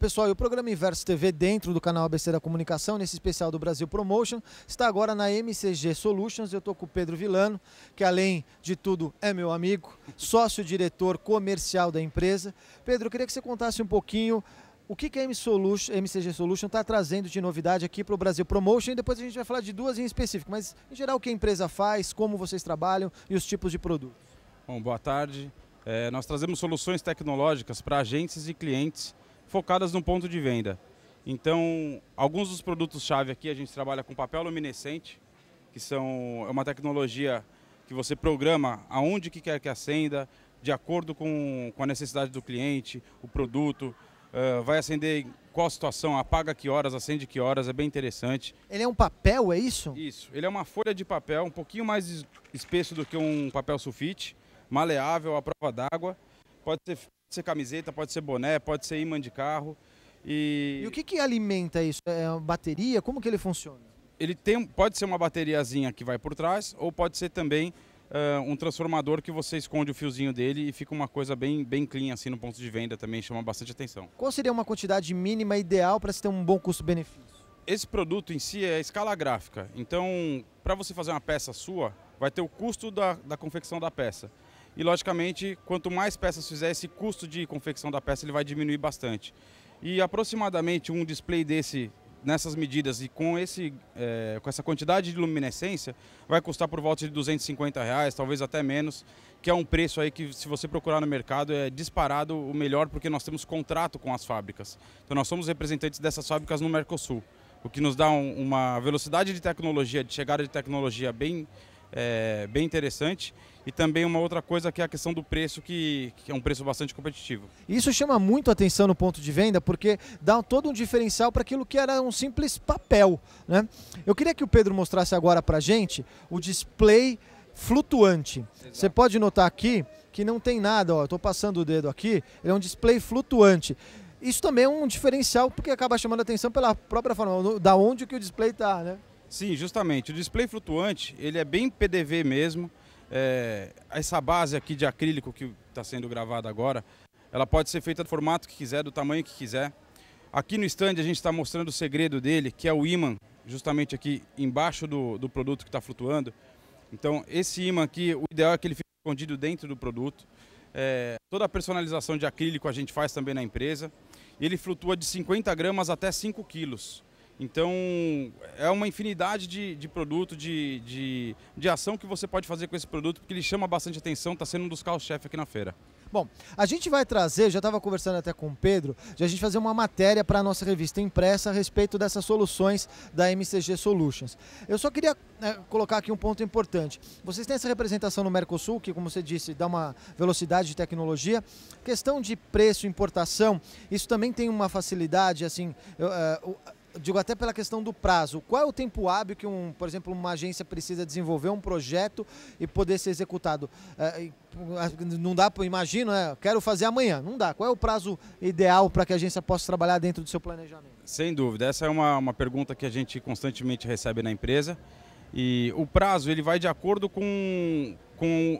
pessoal, e o programa Inverso TV dentro do canal ABC da Comunicação, nesse especial do Brasil Promotion, está agora na MCG Solutions. Eu estou com o Pedro Vilano, que além de tudo é meu amigo, sócio-diretor comercial da empresa. Pedro, eu queria que você contasse um pouquinho o que, que a MCG Solution está trazendo de novidade aqui para o Brasil Promotion e depois a gente vai falar de duas em específico, mas em geral o que a empresa faz, como vocês trabalham e os tipos de produtos. Bom, boa tarde. É, nós trazemos soluções tecnológicas para agências e clientes focadas no ponto de venda. Então, alguns dos produtos-chave aqui, a gente trabalha com papel luminescente, que são, é uma tecnologia que você programa aonde que quer que acenda, de acordo com, com a necessidade do cliente, o produto, uh, vai acender qual a situação, apaga que horas, acende que horas, é bem interessante. Ele é um papel, é isso? Isso, ele é uma folha de papel um pouquinho mais espesso do que um papel sulfite, maleável, à prova d'água, pode ser Pode ser camiseta, pode ser boné, pode ser imã de carro. E, e o que, que alimenta isso? É uma bateria? Como que ele funciona? Ele tem, pode ser uma bateriazinha que vai por trás ou pode ser também uh, um transformador que você esconde o fiozinho dele e fica uma coisa bem, bem clean assim no ponto de venda também, chama bastante atenção. Qual seria uma quantidade mínima ideal para se ter um bom custo-benefício? Esse produto em si é escala gráfica, então para você fazer uma peça sua, vai ter o custo da, da confecção da peça. E logicamente, quanto mais peças fizer, esse custo de confecção da peça ele vai diminuir bastante. E aproximadamente um display desse nessas medidas e com, esse, é, com essa quantidade de luminescência, vai custar por volta de 250 reais, talvez até menos, que é um preço aí que se você procurar no mercado é disparado o melhor porque nós temos contrato com as fábricas. Então nós somos representantes dessas fábricas no Mercosul, o que nos dá um, uma velocidade de tecnologia, de chegada de tecnologia bem, é, bem interessante e também uma outra coisa que é a questão do preço, que, que, é um preço bastante competitivo. Isso chama muito atenção no ponto de venda, porque dá todo um diferencial para aquilo que era um simples papel. Né? Eu queria que o Pedro mostrasse agora para a gente o display flutuante. Exato. Você pode notar aqui que não tem nada, ó, estou passando o dedo aqui, ele é um display flutuante isso também é um diferencial porque acaba chamando atenção pela própria forma, da onde que o display está, né? Sim, justamente. O display flutuante, ele é bem PDV mesmo é, essa base aqui de acrílico que está sendo gravada agora, ela pode ser feita do formato que quiser, do tamanho que quiser. Aqui no stand a gente está mostrando o segredo dele, que é o ímã justamente aqui embaixo do, do produto que está flutuando. Então esse ímã aqui, o ideal é que ele fique escondido dentro do produto. É, toda a personalização de acrílico a gente faz também na empresa. Ele flutua de 50 gramas até 5 quilos. Então, é uma infinidade de, de produto, de, de, de ação que você pode fazer com esse produto, porque ele chama bastante atenção, está sendo um dos carros-chefe aqui na feira. Bom, a gente vai trazer, já estava conversando até com o Pedro, de a gente fazer uma matéria para a nossa revista impressa a respeito dessas soluções da MCG Solutions. Eu só queria né, colocar aqui um ponto importante. Vocês têm essa representação no Mercosul, que, como você disse, dá uma velocidade de tecnologia. Questão de preço, importação, isso também tem uma facilidade, assim. Eu, é, digo até pela questão do prazo, qual é o tempo hábil que, um, por exemplo, uma agência precisa desenvolver um projeto e poder ser executado? É, é não dá, imagino, é quero fazer amanhã, não dá. Qual é o prazo ideal para que a agência possa trabalhar dentro do seu planejamento? Sem dúvida, essa é uma, uma pergunta que a gente constantemente recebe na empresa e o prazo ele vai de acordo com,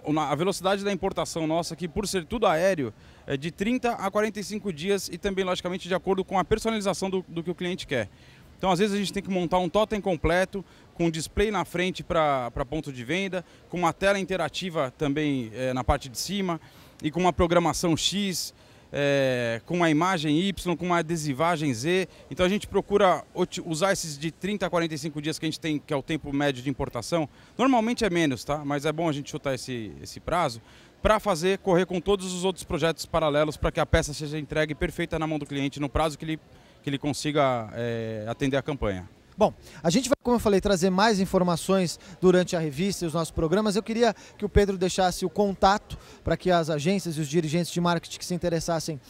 com a velocidade da importação nossa, que por ser tudo aéreo, é de 30 a 45 dias e também, logicamente, de acordo com a personalização do, do que o cliente quer. Então, às vezes, a gente tem que montar um totem completo, com display na frente para ponto de venda, com uma tela interativa também é, na parte de cima e com uma programação X é, com uma imagem Y, com uma adesivagem Z. Então a gente procura usar esses de 30 a 45 dias que a gente tem, que é o tempo médio de importação. Normalmente é menos, tá? Mas é bom a gente chutar esse, esse prazo para fazer correr com todos os outros projetos paralelos para que a peça seja entregue perfeita na mão do cliente no prazo que ele, que ele consiga é, atender a campanha. Bom, a gente vai, como eu falei, trazer mais informações durante a revista e os nossos programas. Eu queria que o Pedro deixasse o contato para que as agências e os dirigentes de marketing que se interessassem,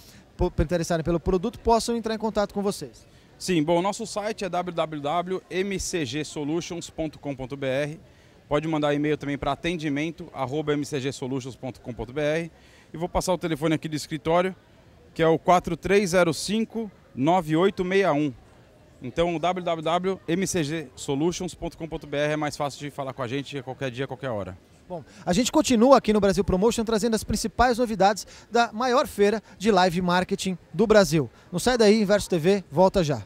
interessarem pelo produto possam entrar em contato com vocês. Sim, bom, o nosso site é www.mcgsolutions.com.br. Pode mandar e-mail também para atendimento@mcgsolutions.com.br. E vou passar o telefone aqui do escritório, que é o 4305 9861. Então, www.mcgsolutions.com.br é mais fácil de falar com a gente a qualquer dia, a qualquer hora. Bom, a gente continua aqui no Brasil Promotion trazendo as principais novidades da maior feira de live marketing do Brasil. Não sai daí, Inverso TV, volta já.